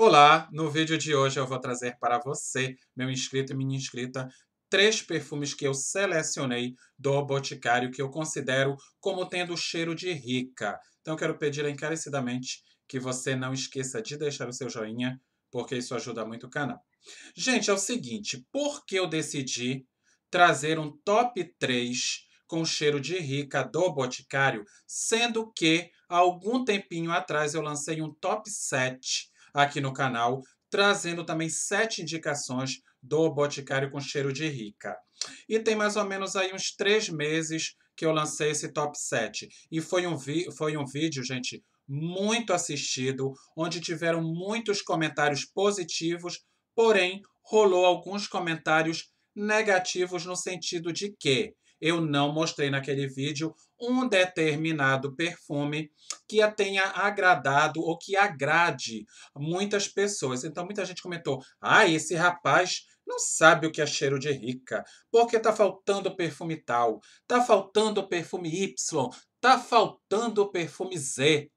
Olá, no vídeo de hoje eu vou trazer para você, meu inscrito e minha inscrita, três perfumes que eu selecionei do Boticário que eu considero como tendo cheiro de rica. Então quero pedir encarecidamente que você não esqueça de deixar o seu joinha, porque isso ajuda muito o canal. Gente, é o seguinte, por que eu decidi trazer um top 3 com cheiro de rica do Boticário, sendo que há algum tempinho atrás eu lancei um top 7 aqui no canal, trazendo também sete indicações do Boticário com Cheiro de Rica. E tem mais ou menos aí uns três meses que eu lancei esse top 7. E foi um, foi um vídeo, gente, muito assistido, onde tiveram muitos comentários positivos, porém rolou alguns comentários negativos no sentido de que eu não mostrei naquele vídeo um determinado perfume que a tenha agradado ou que agrade muitas pessoas. Então, muita gente comentou: ah, esse rapaz não sabe o que é cheiro de rica, porque tá faltando perfume tal, tá faltando perfume Y, tá faltando perfume Z.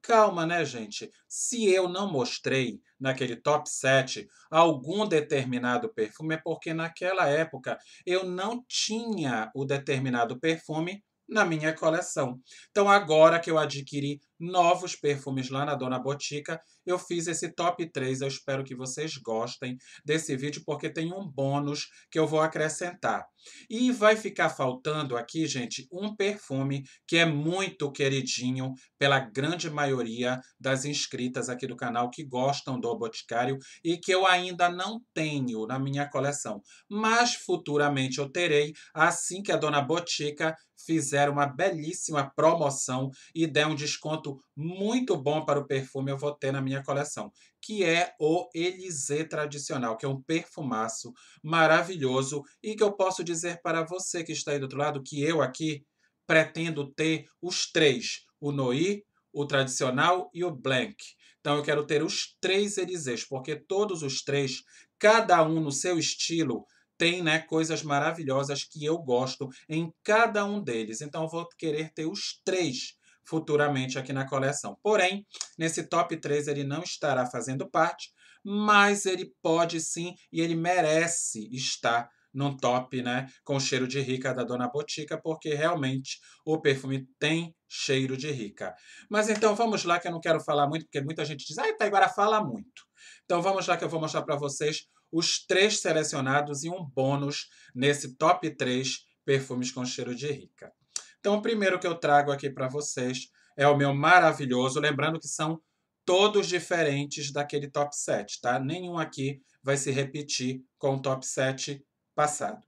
Calma, né, gente? Se eu não mostrei naquele top 7 algum determinado perfume, é porque naquela época eu não tinha o determinado perfume na minha coleção. Então, agora que eu adquiri novos perfumes lá na Dona Botica. Eu fiz esse top 3, eu espero que vocês gostem desse vídeo, porque tem um bônus que eu vou acrescentar. E vai ficar faltando aqui, gente, um perfume que é muito queridinho pela grande maioria das inscritas aqui do canal que gostam do Boticário e que eu ainda não tenho na minha coleção. Mas futuramente eu terei, assim que a Dona Botica fizer uma belíssima promoção e der um desconto muito bom para o perfume eu vou ter na minha coleção, que é o Elysée Tradicional, que é um perfumaço maravilhoso e que eu posso dizer para você que está aí do outro lado que eu aqui pretendo ter os três, o Noi, o tradicional e o blank. Então eu quero ter os três Elisés, porque todos os três, cada um no seu estilo, tem né, coisas maravilhosas que eu gosto em cada um deles. Então eu vou querer ter os três futuramente aqui na coleção. Porém, nesse top 3 ele não estará fazendo parte, mas ele pode sim e ele merece estar num top, né, com cheiro de rica da Dona Botica, porque realmente o perfume tem cheiro de rica. Mas então vamos lá que eu não quero falar muito, porque muita gente diz: "Ah, tá, agora fala muito". Então vamos lá que eu vou mostrar para vocês os três selecionados e um bônus nesse top 3 perfumes com cheiro de rica. Então, o primeiro que eu trago aqui para vocês é o meu maravilhoso, lembrando que são todos diferentes daquele top 7, tá? Nenhum aqui vai se repetir com o top 7 passado.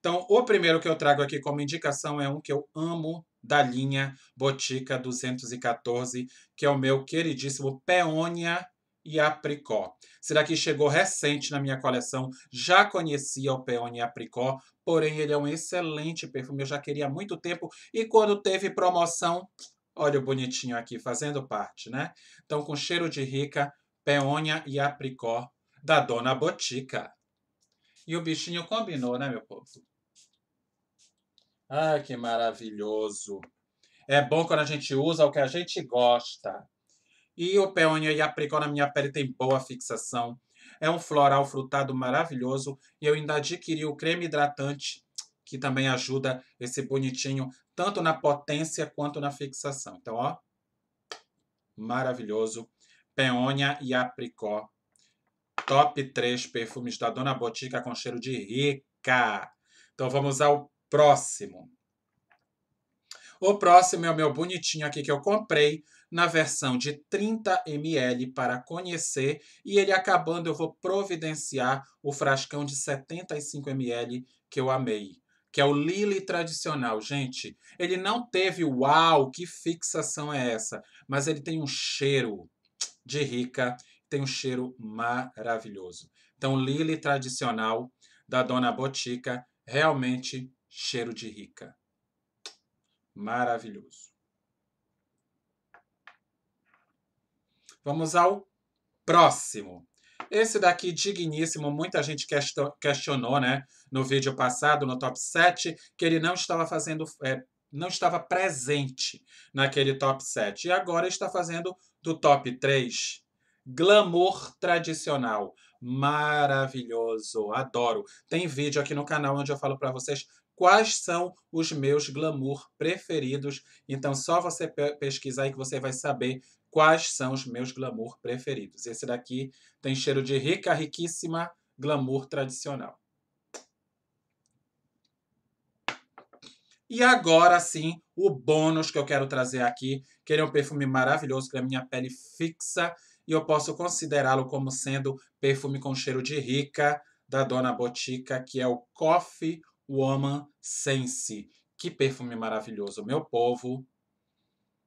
Então, o primeiro que eu trago aqui como indicação é um que eu amo da linha Botica 214, que é o meu queridíssimo Peônia e apricó. Será que chegou recente na minha coleção? Já conhecia o peônia e apricó, porém ele é um excelente perfume, eu já queria há muito tempo e quando teve promoção, olha o bonitinho aqui fazendo parte, né? Então com cheiro de rica, peônia e apricó da Dona Botica. E o bichinho combinou, né, meu povo? Ah, que maravilhoso. É bom quando a gente usa o que a gente gosta. E o Peônia e na minha pele tem boa fixação. É um floral frutado maravilhoso. E eu ainda adquiri o creme hidratante, que também ajuda esse bonitinho, tanto na potência quanto na fixação. Então, ó, maravilhoso. Peônia e Apricó. Top 3 perfumes da Dona Botica com cheiro de rica. Então vamos ao próximo. O próximo é o meu bonitinho aqui que eu comprei na versão de 30 ml para conhecer e ele acabando eu vou providenciar o frascão de 75 ml que eu amei que é o Lily tradicional. Gente, ele não teve uau, que fixação é essa? Mas ele tem um cheiro de rica, tem um cheiro maravilhoso. Então, Lily tradicional da Dona Botica, realmente cheiro de rica. Maravilhoso. Vamos ao próximo. Esse daqui, digníssimo, muita gente questionou né, no vídeo passado, no top 7, que ele não estava fazendo, é, não estava presente naquele top 7. E agora está fazendo do top 3. Glamour tradicional. Maravilhoso, adoro. Tem vídeo aqui no canal onde eu falo para vocês quais são os meus glamour preferidos. Então, só você pesquisar aí que você vai saber quais são os meus glamour preferidos. Esse daqui tem cheiro de rica, riquíssima, glamour tradicional. E agora sim, o bônus que eu quero trazer aqui, que ele é um perfume maravilhoso, para é minha pele fixa, e eu posso considerá-lo como sendo perfume com cheiro de rica, da Dona Botica, que é o Coffee Woman Sense. Que perfume maravilhoso, meu povo!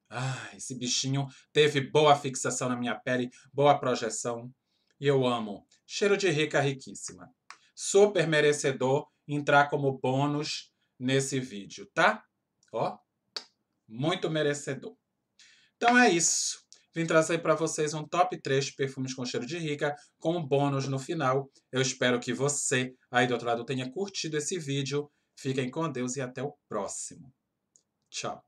Ah, esse bichinho teve boa fixação na minha pele, boa projeção. E eu amo. Cheiro de rica riquíssima. Super merecedor entrar como bônus nesse vídeo, tá? Ó, muito merecedor. Então é isso. Vim trazer para vocês um top 3 perfumes com cheiro de rica, com um bônus no final. Eu espero que você, aí do outro lado, tenha curtido esse vídeo. Fiquem com Deus e até o próximo. Tchau.